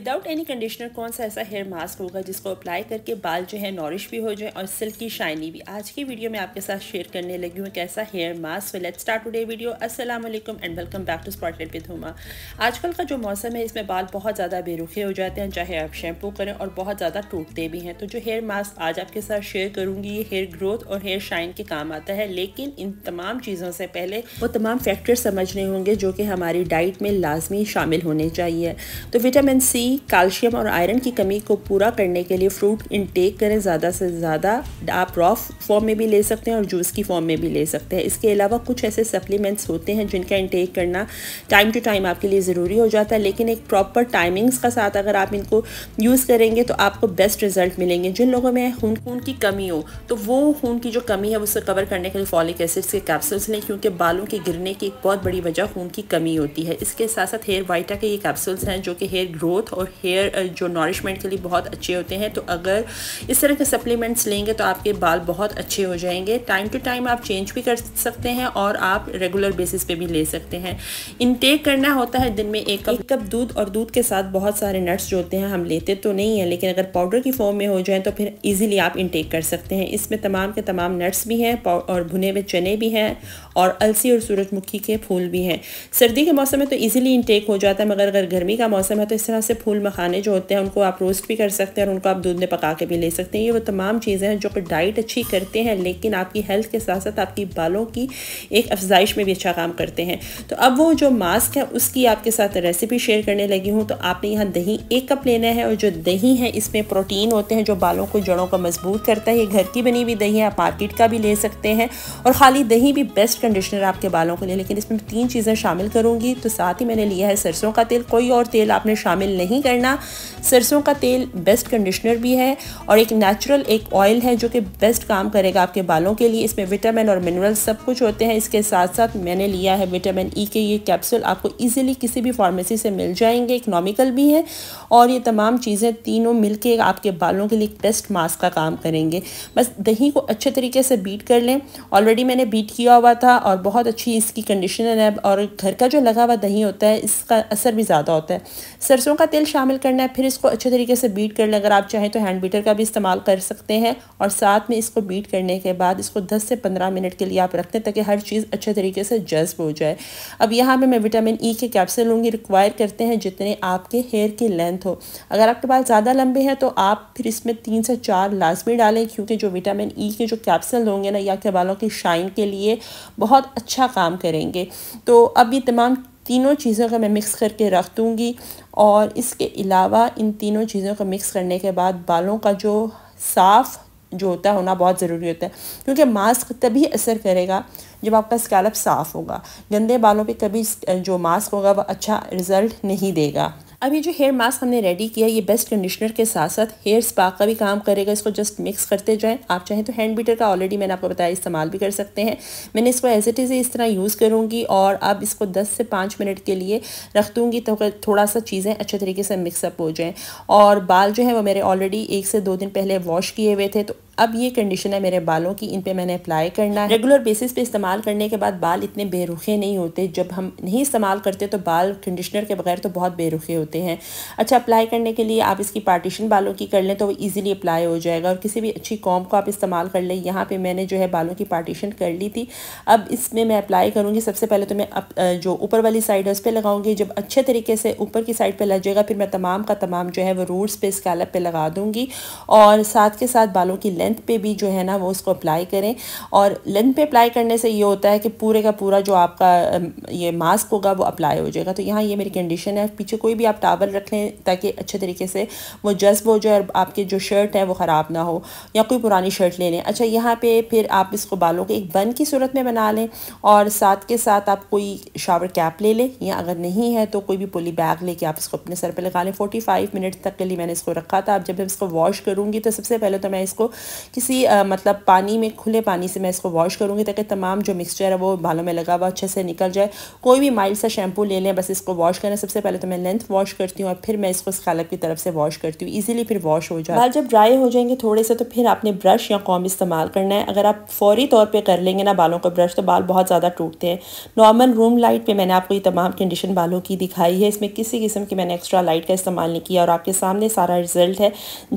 without any conditioner कौन सा ऐसा हेयर मास्क होगा जिसको अप्लाई करके बाल जो है नॉरिश भी हो जाए और सिल्की शाइनी भी आज की वीडियो में आपके साथ शेयर करने लगी हूँ कैसा hair mask let start today video वालेकुम and welcome back to spotlight with Huma आजकल का जो मौसम है इसमें बाल बहुत ज़्यादा बेरुखे हो जाते हैं चाहे आप शैम्पू करें और बहुत ज़्यादा टूटते भी हैं तो जो हेयर मास्क आज आपके साथ शेयर करूँगी ये हेयर ग्रोथ और हेयर शाइन के काम आता है लेकिन इन तमाम चीज़ों से पहले वो तमाम फैक्टर्स समझने होंगे जो कि हमारी डाइट में लाजमी शामिल होने चाहिए तो विटामिन सी कैल्शियम और आयरन की कमी को पूरा करने के लिए फ्रूट इनटेक करें ज़्यादा से ज़्यादा आप रॉफ फॉर्म में भी ले सकते हैं और जूस की फॉर्म में भी ले सकते हैं इसके अलावा कुछ ऐसे सप्लीमेंट्स होते हैं जिनका इनटेक करना टाइम टू टाइम आपके लिए ज़रूरी हो जाता है लेकिन एक प्रॉपर टाइमिंग्स का साथ अगर आप इनको यूज़ करेंगे तो आपको बेस्ट रिजल्ट मिलेंगे जिन लोगों में खून खून की कमी हो तो वो खून की जो कमी है उसे कवर करने के लिए फॉलिक एसिड्स के कैप्सूल्स लें क्योंकि बालों के गिरने की एक बहुत बड़ी वजह खून की कमी होती है इसके साथ साथ हेयर वाइटा के ये कैप्सूल्स हैं जो कि हेयर ग्रोथ और हेयर जो नॉरिशमेंट के लिए बहुत अच्छे होते हैं तो अगर इस तरह के सप्लीमेंट्स लेंगे तो आपके बाल बहुत अच्छे हो जाएंगे टाइम टू टाइम आप चेंज भी कर सकते हैं और आप रेगुलर बेसिस पे भी ले सकते हैं इनटेक करना होता है दिन में एक कप कप दूध और दूध के साथ बहुत सारे नट्स जो होते हैं हम लेते तो नहीं हैं लेकिन अगर पाउडर की फॉर्म में हो जाए तो फिर ईजिली आप इनटेक कर सकते हैं इसमें तमाम के तमाम नट्स भी हैं और भुने हुए चने भी हैं और अलसी और सूरजमुखी के फूल भी हैं सर्दी के मौसम में तो ईजिली इनटेक हो जाता है मगर अगर गर्मी का मौसम है तो इस तरह से फूल फूल मखाने जो होते हैं उनको आप रोस्ट भी कर सकते हैं और उनको आप दूध में पका के भी ले सकते हैं ये वो तमाम चीज़ें हैं जो कि डाइट अच्छी करते हैं लेकिन आपकी हेल्थ के साथ साथ आपकी बालों की एक अफजाइश में भी अच्छा काम करते हैं तो अब वो जो मास्क है उसकी आपके साथ रेसिपी शेयर करने लगी हूँ तो आपने यहाँ दही एक कप लेना है और जो दही है इसमें प्रोटीन होते हैं जो बालों को जड़ों को मजबूत करता है ये घर की बनी हुई दही है आप मार्केट का भी ले सकते हैं और ख़ाली दही भी बेस्ट कंडीशनर आपके बालों के लिए लेकिन इसमें तीन चीज़ें शामिल करूँगी तो साथ ही मैंने लिया है सरसों का तेल कोई और तेल आपने शामिल नहीं नहीं करना सरसों का तेल बेस्ट कंडीशनर भी है और एक नेचुरल एक ऑयल है जो कि बेस्ट काम करेगा आपके बालों के लिए इसमें विटामिन और मिनरल सब कुछ होते हैं इसके साथ साथ मैंने लिया है विटामिन ई e के ये कैप्सूल आपको ईजिली किसी भी फार्मेसी से मिल जाएंगे इकनॉमिकल भी हैं और ये तमाम चीज़ें तीनों मिल आपके बालों के लिए बेस्ट मास्क का काम करेंगे बस दही को अच्छे तरीके से बीट कर लें ऑलरेडी मैंने बीट किया हुआ था और बहुत अच्छी इसकी कंडीशनर है और घर का जो लगा हुआ दही होता है इसका असर भी ज़्यादा होता है सरसों का तेल शामिल करना है फिर इसको अच्छे तरीके से बीट कर लें अगर आप चाहें तो हैंड बीटर का भी इस्तेमाल कर सकते हैं और साथ में इसको बीट करने के बाद इसको 10 से 15 मिनट के लिए आप रख दें ताकि हर चीज़ अच्छे तरीके से जज्ब हो जाए अब यहाँ पर मैं विटामिन ई e के कैप्सूल लूँगी रिक्वायर करते हैं जितने आपके हेयर की लेंथ हो अगर आपके पास ज़्यादा लंबे हैं तो आप फिर इसमें तीन से चार लाजमी डालें क्योंकि जो विटामिन ई e के जो कैप्सल होंगे ना या के बालों की शाइन के लिए बहुत अच्छा काम करेंगे तो अब ये तमाम तीनों चीज़ों को मैं मिक्स करके रख दूँगी और इसके अलावा इन तीनों चीज़ों को मिक्स करने के बाद बालों का जो साफ़ जो होता है होना बहुत ज़रूरी होता है क्योंकि मास्क तभी असर करेगा जब आपका स्कैलप साफ़ होगा गंदे बालों पे कभी जो मास्क होगा वह अच्छा रिज़ल्ट नहीं देगा अब ये जो हेयर मास्क हमने रेडी किया ये बेस्ट कंडीशनर के साथ साथ हेयर स्पा का भी काम करेगा इसको जस्ट मिक्स करते जाएं आप चाहें तो हैंड बीटर का ऑलरेडी मैंने आपको बताया इस्तेमाल भी कर सकते हैं मैंने इसको एज इट इज़ इस तरह यूज़ करूँगी और अब इसको दस से पाँच मिनट के लिए रख दूँगी तो थोड़ा सा चीज़ें अच्छे तरीके से मिक्सअप हो जाएँ और बाल जो है वो मेरे ऑलरेडी एक से दो दिन पहले वॉश किए हुए थे तो अब ये कंडीशन है मेरे बालों की इन पर मैंने अप्लाई करना है रेगुलर बेसिस पे इस्तेमाल करने के बाद बाल इतने बेरुखे नहीं होते जब हम नहीं इस्तेमाल करते तो बाल कंडीशनर के बगैर तो बहुत बेरुखे होते हैं अच्छा अप्लाई करने के लिए आप इसकी पार्टीशन बालों की कर लें तो वो ईजिली अप्लाई हो जाएगा और किसी भी अच्छी कॉम को आप इस्तेमाल कर लें यहाँ पर मैंने जो है बालों की पार्टीशन कर ली थी अब इसमें मैं अप्लाई करूँगी सबसे पहले तो मैं जो ऊपर वाली साइड है उस पर लगाऊँगी जब अच्छे तरीके से ऊपर की साइड पर लग जाएगा फिर मैं तमाम का तमाम जो है वो रूट्स पे स्कैलप पे लगा दूँगी और साथ के साथ बालों की लेंथ लेंथ पे भी जो है ना वो उसको अप्लाई करें और लेंथ पे अप्लाई करने से ये होता है कि पूरे का पूरा जो आपका ये मास्क होगा वो अप्लाई हो जाएगा तो यहाँ ये मेरी कंडीशन है पीछे कोई भी आप टावल रख लें ताकि अच्छे तरीके से वो जज्ब हो जाए और आपके जो शर्ट है वो ख़राब ना हो या कोई पुरानी शर्ट ले लें अच्छा यहाँ पर फिर आप इसको बालों के एक बन की सूरत में बना लें और साथ के साथ आप कोई शावर कैप ले लें या अगर नहीं है तो कोई भी पोली बैग लेके आप इसको अपने सर पर लगा लें फोर्टी फाइव मिनट तक के लिए मैंने इसको रखा था अब जब मैं इसको वॉश करूँगी तो सबसे पहले तो मैं इसको किसी आ, मतलब पानी में खुले पानी से मैं इसको वॉश करूँगी ताकि तमाम जो मिक्सचर है वो बालों में लगा हुआ अच्छे से निकल जाए कोई भी माइल्ड सा शैम्पू ले लें बस इसको वॉश करना सबसे पहले तो मैं लेंथ वॉश करती हूँ और फिर मैं इसको स्कैलप की तरफ से वॉश करती हूँ ईजिली फिर वॉश हो जाए बाल जब ड्राई हो जाएंगे थोड़े से तो फिर आपने ब्रश या कॉम इस्तेमाल करना है अगर आप फौरी तौर पर कर लेंगे ना बालों का ब्रश तो बाल बहुत ज़्यादा टूटते हैं नॉर्मल रूम लाइट पर मैंने आपको ये तमाम कंडीशन बालों की दिखाई है इसमें किसी किस्म की मैंने एक्स्ट्रा लाइट का इस्तेमाल नहीं किया और आपके सामने सारा रिजल्ट है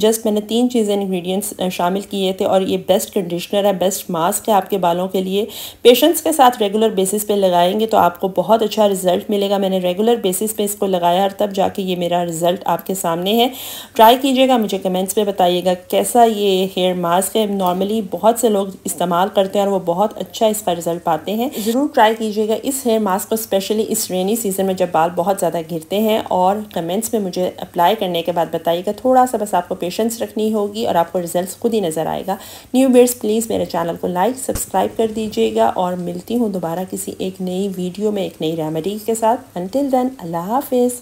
जस्ट मैंने तीन चीज़ें इन्ग्रीडियंट्स शामिल किए थे और ये बेस्ट कंडीशनर है बेस्ट मास्क है आपके बालों के लिए पेशेंट्स के साथ रेगुलर बेसिस पे लगाएंगे तो आपको बहुत अच्छा रिजल्ट मिलेगा मैंने रेगुलर बेसिस पे इसको लगाया और तब जाके ये मेरा रिजल्ट आपके सामने है ट्राई कीजिएगा मुझे कमेंट्स पर बताइएगा कैसा ये हेयर मास्क है नॉर्मली बहुत से लोग इस्तेमाल करते हैं और वो बहुत अच्छा इसका रिजल्ट पाते हैं ज़रूर ट्राई कीजिएगा इस हेयर मास्क को स्पेशली इस रेनी सीज़न में जब बाल बहुत ज़्यादा गिरते हैं और कमेंट्स में मुझे अप्लाई करने के बाद बताइएगा थोड़ा सा बस आपको पेशेंस रखनी होगी और आपको रिजल्ट खुद ही नजर नज़र आएगा न्यू बियर्स प्लीज़ मेरे चैनल को लाइक सब्सक्राइब कर दीजिएगा और मिलती हूँ दोबारा किसी एक नई वीडियो में एक नई रेमेडी के साथ अनटिल देन अल्लाह हाफिज़